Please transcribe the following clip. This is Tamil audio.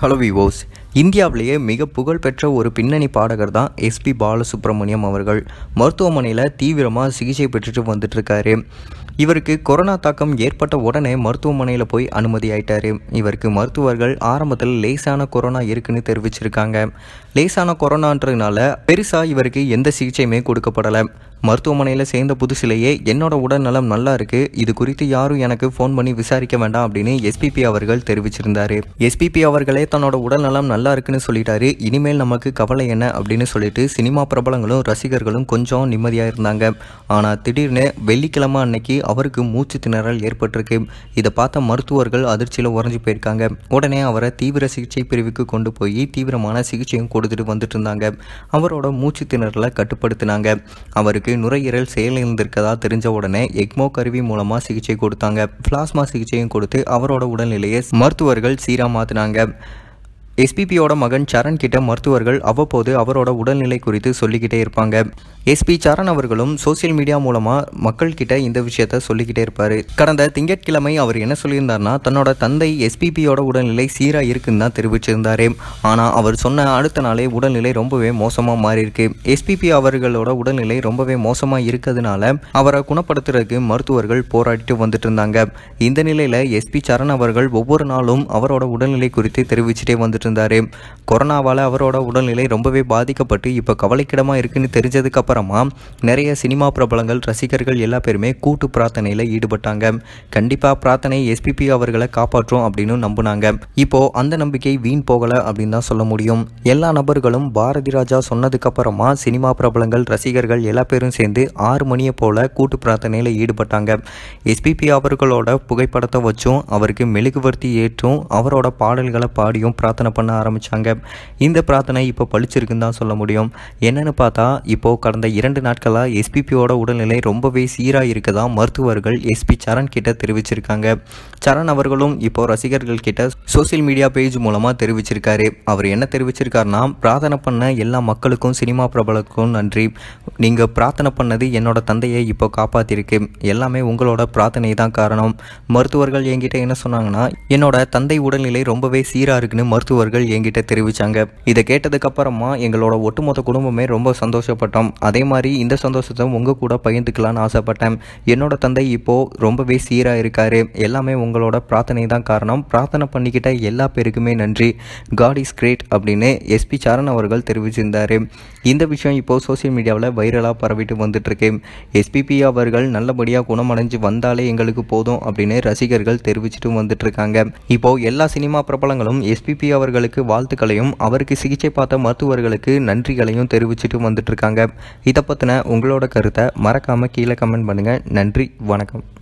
Hello viewers, இந்தியாவிலேயே மிக புகழ்பெற்ற ஒரு பின்னணி பாடகர் தான் எஸ்பி பாலசுப்ரமணியம் அவர்கள் மருத்துவமனையில் தீவிரமாக சிகிச்சை பெற்றுட்டு வந்துட்டுருக்காரு இவருக்கு கொரோனா தாக்கம் ஏற்பட்ட உடனே மருத்துவமனையில் போய் அனுமதி ஆயிட்டார் இவருக்கு மருத்துவர்கள் ஆரம்பத்தில் லேசான கொரோனா இருக்குன்னு தெரிவிச்சிருக்காங்க லேசான கொரோனான்றதுனால பெருசாக இவருக்கு எந்த சிகிச்சையுமே கொடுக்கப்படலை மருத்துவமனையில் சேர்ந்த புதுசிலேயே என்னோட உடல்நலம் நல்லா இருக்கு இது குறித்து யாரும் எனக்கு ஃபோன் பண்ணி விசாரிக்க வேண்டாம் அப்படின்னு எஸ்பிபி அவர்கள் தெரிவிச்சிருந்தார் எஸ்பிபி அவர்களே தன்னோட உடல்நலம் நல்லா இருக்குன்னு சொல்லிட்டாரு இனிமேல் நமக்கு கவலை என்ன அப்படின்னு சொல்லிட்டு சினிமா பிரபலங்களும் ரசிகர்களும் கொஞ்சம் நிம்மதியாக இருந்தாங்க ஆனால் திடீர்னு வெள்ளிக்கிழமை அன்னைக்கு அவருக்கு மூச்சு திணறல் ஏற்பட்டிருக்கு இதை பார்த்த மருத்துவர்கள் அதிர்ச்சியில் உறைஞ்சு போயிருக்காங்க உடனே அவரை தீவிர சிகிச்சை பிரிவுக்கு கொண்டு போய் தீவிரமான சிகிச்சையும் கொடுத்துட்டு வந்துட்டு இருந்தாங்க அவரோட மூச்சு திணறலை கட்டுப்படுத்தினாங்க அவருக்கு நுரையீரல் செயலிழந்திருக்கதா தெரிஞ்ச உடனே எக்மோ கருவி மூலமாக சிகிச்சை கொடுத்தாங்க பிளாஸ்மா சிகிச்சையும் கொடுத்து அவரோட உடல்நிலையை மருத்துவர்கள் சீராமாத்தினாங்க எஸ்பிபியோட மகன் சரண் கிட்ட மருத்துவர்கள் அவ்வப்போது அவரோட உடல்நிலை குறித்து சொல்லிக்கிட்டே இருப்பாங்க எஸ்பி சரண் அவர்களும் சோசியல் மீடியா மூலமாக மக்கள்கிட்ட இந்த விஷயத்த சொல்லிக்கிட்டே இருப்பார் கடந்த திங்கட்கிழமை அவர் என்ன சொல்லியிருந்தார்னா தன்னோட தந்தை எஸ்பிபியோட உடல்நிலை சீராக இருக்குன்னு தான் தெரிவிச்சிருந்தாரு ஆனால் அவர் சொன்ன அடுத்த நாளே உடல்நிலை ரொம்பவே மோசமாக மாறியிருக்கு எஸ்பிபி அவர்களோட உடல்நிலை ரொம்பவே மோசமாக இருக்கிறதுனால அவரை குணப்படுத்துறதுக்கு மருத்துவர்கள் போராடிட்டு வந்துட்டு இருந்தாங்க இந்த நிலையில் எஸ்பி சரண் அவர்கள் ஒவ்வொரு நாளும் அவரோட உடல்நிலை குறித்து தெரிவிச்சுட்டே வந்துட்டு இருந்தார் கொரோனாவால் அவரோட உடல்நிலை ரொம்பவே பாதிக்கப்பட்டு இப்போ கவலைக்கிடமாக இருக்குன்னு தெரிஞ்சதுக்கப்புறமா நிறைய சினிமா பிரபலங்கள் ரசிகர்கள் எல்லா பேருமே கூட்டு பிரார்த்தனையில் ஈடுபட்டாங்க கண்டிப்பாக பிரார்த்தனை எஸ்பிபி அவர்களை காப்பாற்றும் அப்படின்னு நம்பினாங்க இப்போது அந்த நம்பிக்கை வீண் போகலை அப்படின்னு தான் சொல்ல முடியும் எல்லா நபர்களும் பாரதி ராஜா சொன்னதுக்கப்புறமா சினிமா பிரபலங்கள் ரசிகர்கள் எல்லா பேரும் சேர்ந்து ஆறு மணியை போல் கூட்டு பிரார்த்தனையில் ஈடுபட்டாங்க எஸ்பிபி அவர்களோட புகைப்படத்தை வச்சும் அவருக்கு மெழுகுவர்த்தி ஏற்றும் அவரோட பாடல்களை பாடியும் பிரார்த்தனை பண்ண ஆரம்பித்தாங்க இந்த பிரார்த்தனை இப்போ பழிச்சிருக்குன்னு தான் சொல்ல முடியும் என்னென்னு பார்த்தா இப்போது கடந்த இரண்டு நாட்களாக எஸ்பிபியோட உடல்நிலை ரொம்பவே சீராக இருக்கதா மருத்துவர்கள் எஸ்பி சரண் கிட்ட தெரிவிச்சிருக்காங்க சரண் அவர்களும் இப்போ ரசிகர்கள் கிட்ட சோசியல் மீடியா பேஜ் மூலமாக தெரிவிச்சிருக்காரு அவர் என்ன தெரிவிச்சிருக்காருனா பிரார்த்தனை பண்ண எல்லா மக்களுக்கும் சினிமா பிரபலக்கும் நன்றி நீங்கள் பிரார்த்தனை பண்ணது என்னோட தந்தையை இப்போ காப்பாற்றிருக்கு எல்லாமே உங்களோட பிரார்த்தனை தான் காரணம் மருத்துவர்கள் என்கிட்ட என்ன சொன்னாங்கன்னா என்னோட தந்தை உடல்நிலை ரொம்பவே சீராக இருக்குன்னு மருத்துவர்கள் அவர்கள் என்கிட்ட தெரிவித்தாங்க இதை கேட்டதுக்கு அப்புறமா எங்களோட ஒட்டுமொத்த குடும்பமே ரொம்ப சந்தோஷப்பட்டோம் அதே மாதிரி இந்த சந்தோஷத்தை உங்க கூட பகிர்ந்துக்கலாம்னு ஆசைப்பட்டேன் என்னோட தந்தை இப்போ ரொம்பவே சீராக இருக்காரு எல்லாமே உங்களோட பிரார்த்தனை தான் காரணம் பிரார்த்தனை பண்ணிக்கிட்ட எல்லா பேருக்குமே நன்றி காட் இஸ் கிரேட் அப்படின்னு எஸ்பி சரண் அவர்கள் தெரிவிச்சிருந்தாரு இந்த விஷயம் இப்போ சோசியல் மீடியாவில் வைரலாக பரவிட்டு வந்துட்டு இருக்கு எஸ்பிபி அவர்கள் நல்லபடியாக குணமடைஞ்சு வந்தாலே எங்களுக்கு போதும் அப்படின்னு ரசிகர்கள் தெரிவிச்சுட்டு வந்துட்டு இருக்காங்க இப்போ எல்லா சினிமா பிரபலங்களும் எஸ்பிபி அவர்கள் அவர்களுக்கு வாழ்த்துக்களையும் அவருக்கு சிகிச்சை பார்த்த மருத்துவர்களுக்கு நன்றிகளையும் தெரிவிச்சுட்டு வந்துட்டு இருக்காங்க இதை பற்றின உங்களோட கருத்தை மறக்காம கீழே கமெண்ட் பண்ணுங்க நன்றி வணக்கம்